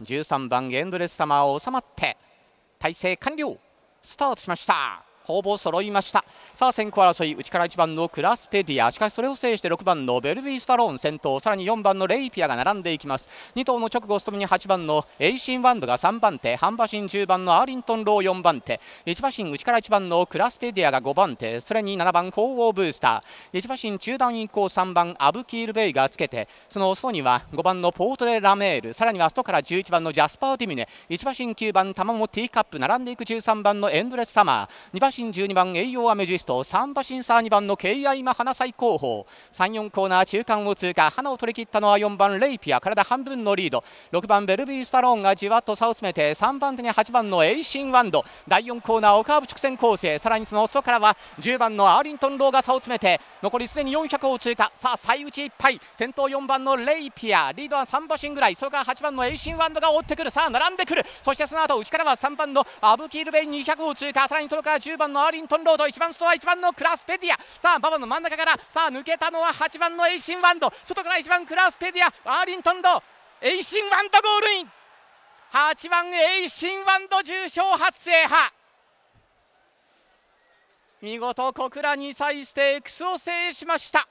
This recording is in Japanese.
13番エンドレス様収まって体勢完了スタートしましたほぼ揃いましたさあ先行争い内から1番のクラスペディアしかしそれを制して6番のベルビー・スタローン先頭さらに4番のレイピアが並んでいきます2頭の直後ストめに8番のエイシン・ワンドが3番手半馬身10番のアーリントン・ロー4番手1馬身内から1番のクラスペディアが5番手それに7番鳳凰ブースター1馬身中段以降3番アブキール・ベイがつけてその外には5番のポート・デ・ラメールさらには外から11番のジャスパー・ディミネ1馬身9番玉もティーカップ並んでいく13番のエンドレス・サマー2馬馬身12番栄養アメジスト3馬身さ2番の敬愛ハナ最高峰34コーナー中間を通過花を取り切ったのは4番レイピア体半分のリード6番ベルビー・スタローンがじわっと差を詰めて3番手に8番のエイシン・ワンド第4コーナーオカーブ直線構成さらにその外からは10番のアーリントン・ローが差を詰めて残りすでに400を通過さあ最内いっぱい先頭4番のレイピアリードは3馬身ぐらいそれから8番のエイシン・ワンドが追ってくるさあ並んでくるそしてその後内からは3番のアブキール・ベイン200を通過さらにそれから10番番のアーリントンロード1番外は1番のクラスペディアさあ馬場の真ん中からさあ抜けたのは8番のエイシンワンド外から1番クラスペディアアーリントンローエイシンワンドゴールイン8番エイシンワンド重賞初制覇見事小倉に際して X を制しました